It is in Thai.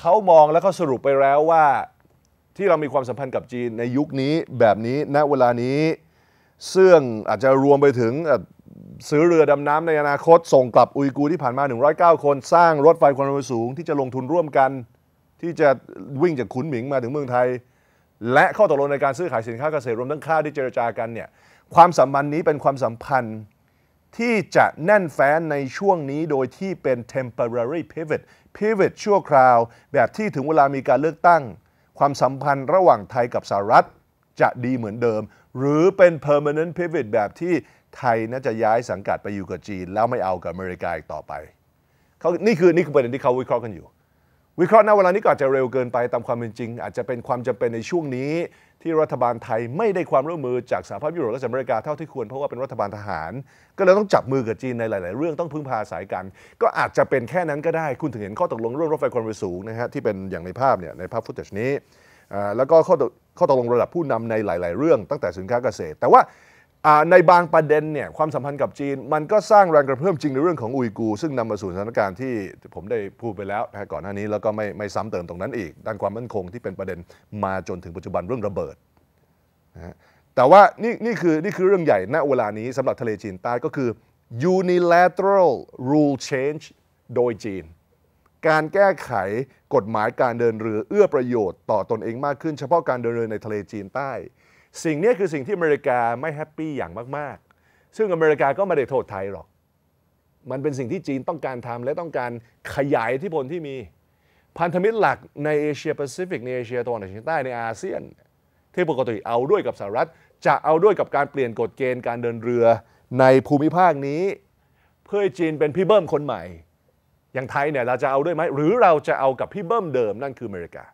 เขามองแล้วเขาสรุปไปแล้วว่าที่เรามีความสัมพันธ์กับจีนในยุคนี้แบบนี้ณเวลานี้ซึ่งอาจจะรวมไปถึง ซื้อเรือดำน้ำในอนาคต ส่งกลับอุยกูที่ผ่านมา 109 คน สร้างรถไฟความเร็วสูงที่จะลงทุนร่วมกัน ที่จะวิ่งจากขุนหมิงมาถึงเมืองไทย และข้อตกลงในการซื้อขายสินค้าเกษตรรวมทั้งค่าที่เจรจากันเนี่ยความสัมพันธ์นี้เป็นความสัมพันธ์ที่จะแน่นแฟ้นในช่วงนี้โดยที่เป็น temporary pivot pivot ชั่วคราว แบบที่ถึงเวลามีการเลือกตั้ง ความสัมพันธ์ระหว่างไทยกับสหรัฐ จะดีเหมือนเดิม หรือเป็น permanent pivot แบบที่ไทยน่าจะย้ายสังกัดไปอยู่กับจีน แล้วไม่เอากับอเมริกาอีกต่อไปเขานี่คือ นี่คือประเด็นที่เขาวิเคราะห์กันอยู่วิเคราะห์ณเวลานี้ก็อาจจะเร็วเกินไปตามความเป็นจริงอาจจะเป็นความจำเป็นในช่วงนี้ที่รัฐบาลไทยไม่ได้ความร่วมมือจากสหภาพยุโรปและสหรัฐอเมริกาเท่าที่ควรเพราะว่าเป็นรัฐบาลทหาร ก็เลยต้องจับมือกับจีนในหลาย ๆ เรื่องต้องพึ่งพาสายกัน ก็อาจจะเป็นแค่นั้นก็ได้ คุณถึงเห็นข้อตกลงเรื่องรถไฟความเร็วสูงนะฮะที่เป็นอย่างในภาพเนี่ยในภาพฟุตเทจนี้แล้วก็ข้อข้อตกลงระดับผู้นำในหลาย ๆ เรื่องตั้งแต่สินค้าเกษตรแต่ว่าในบางประเด็นเนี่ยความสัมพันธ์กับจีน มันก็สร้างแรงกระเพื่อมจริงในเรื่องของอุยกู ซึ่งนำมาสู่สถานการณ์ที่ผมได้พูดไปแล้วก่อนหน้านี้ แล้วก็ไม่ไม่ซ้ำเติมตรงนั้นอีก ด้านความมั่นคงที่เป็นประเด็นมาจนถึงปัจจุบันเรื่องระเบิดนะแต่ว่านี่นี่คือนี่คือเรื่องใหญ่ณเวลานี้สำหรับทะเลจีนใต้ก็คือ unilateral rule change โดยจีน การแก้ไขกฎหมายการเดินเรือเอื้อประโยชน์ต่อตอนเองมากขึ้นเฉพาะการเดินเรือในทะเลจีนใต้สิ่งนี้คือสิ่งที่อเมริกาไม่แฮปปี้อย่างมากๆ ซึ่งอเมริกาก็ไม่ได้โทษไทยหรอก มันเป็นสิ่งที่จีนต้องการทำและต้องการขยายที่พลที่มี พันธมิตรหลักในเอเชียแปซิฟิกในเอเชียตะวันออกเฉียงใต้ในอาเซียน ที่ปกติเอาด้วยกับสหรัฐจะเอาด้วยกับการเปลี่ยนกฎเกณฑ์การเดินเรือในภูมิภาคนี้ เพื่อจีนเป็นพี่เบิ้มคนใหม่ อย่างไทยเนี่ยเราจะเอาด้วยไหมหรือเราจะเอากับพี่เบิ้มเดิมนั่นคืออเมริกา